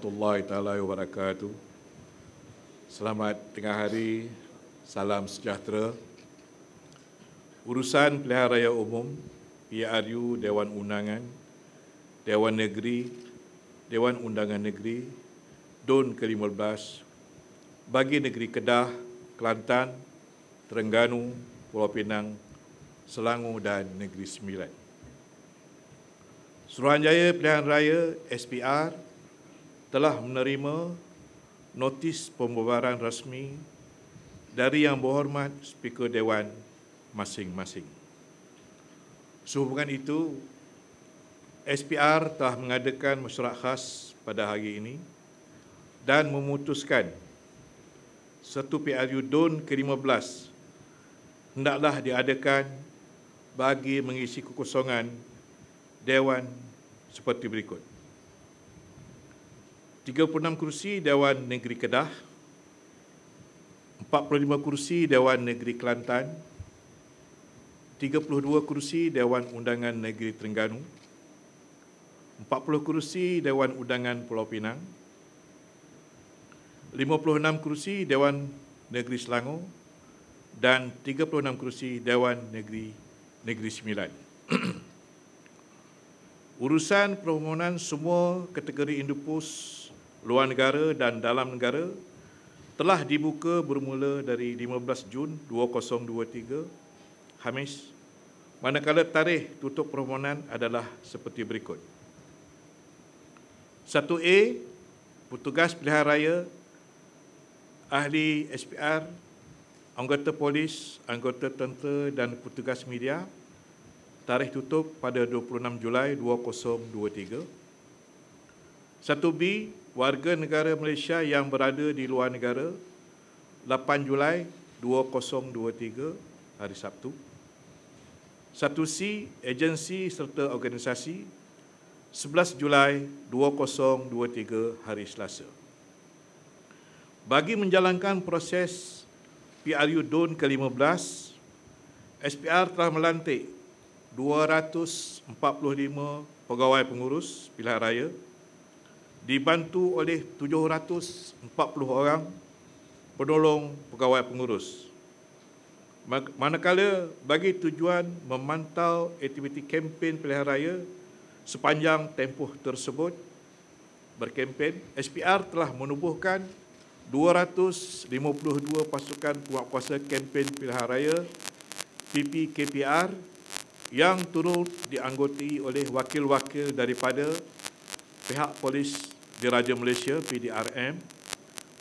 warahmatullahi taala wabarakatuh. Selamat tengah hari, salam sejahtera. Urusan Pilihan Raya Umum, PRU Dewan Undangan, Dewan Negeri, Dewan Undangan Negeri, DUN ke-15, bagi negeri Kedah, Kelantan, Terengganu, Pulau Pinang, Selangor dan Negeri Sembilan. Suruhanjaya Pilihan Raya SPR telah menerima notis pembubaran rasmi dari yang berhormat speaker dewan masing-masing. Sehubungan itu, SPR telah mengadakan mesyuarat khas pada hari ini dan memutuskan satu PRU DUN ke-15 hendaklah diadakan bagi mengisi kekosongan Dewan seperti berikut. 36 kursi Dewan Negeri Kedah, 45 kursi Dewan Negeri Kelantan, 32 kursi Dewan Undangan Negeri Terengganu, 40 kursi Dewan Undangan Pulau Pinang, 56 kursi Dewan Negeri Selangor dan 36 kursi Dewan Negeri Negeri Sembilan. Urusan permohonan semua kategori Indopus luar negara dan dalam negara telah dibuka bermula dari 15 Jun 2023 Hamis manakala tarikh tutup permohonan adalah seperti berikut 1A petugas pilihan raya ahli SPR anggota polis anggota tentera dan petugas media tarikh tutup pada 26 Julai 2023 1B warga negara Malaysia yang berada di luar negara 8 Julai 2023 hari Sabtu 1C agensi serta organisasi 11 Julai 2023 hari Selasa Bagi menjalankan proses PRU DUN ke-15 SPR telah melantik 245 pegawai pengurus pilihan raya dibantu oleh 740 orang penolong pegawai pengurus. Manakala bagi tujuan memantau aktiviti kempen pilihan raya sepanjang tempoh tersebut berkempen, SPR telah menubuhkan 252 pasukan kuasa kempen pilihan raya PPKPR yang turut dianggotai oleh wakil-wakil daripada pihak polis Diraja Malaysia PDRM,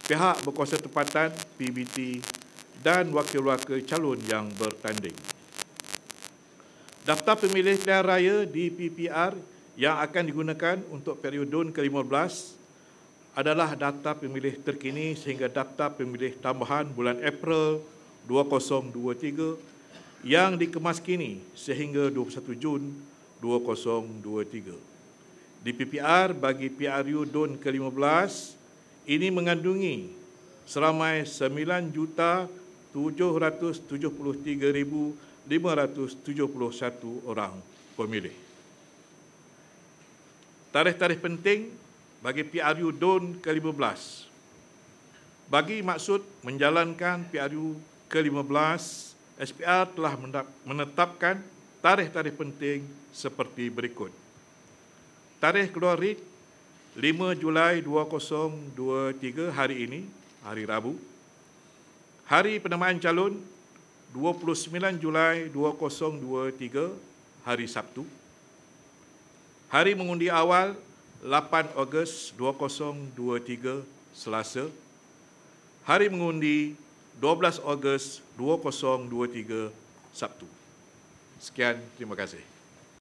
pihak berkuasa tempatan PBT dan wakil-wakil calon yang bertanding. Daftar pemilih pilihan raya PPR yang akan digunakan untuk periodun ke-15 adalah data pemilih terkini sehingga data pemilih tambahan bulan April 2023 yang dikemas kini sehingga 21 Jun 2023 di PPR bagi PRU DUN ke-15 ini mengandungi seramai 9,773,571 orang pemilih. Tarikh-tarikh penting bagi PRU DUN ke-15 bagi maksud menjalankan PRU ke-15 SPR telah menetapkan tarikh-tarikh penting seperti berikut. Tarikh keluar RIT 5 Julai 2023 hari ini, hari Rabu. Hari penamaan calon 29 Julai 2023 hari Sabtu. Hari mengundi awal 8 Ogos 2023 Selasa. Hari mengundi 12 Ogos 2023 Sabtu. Sekian, terima kasih.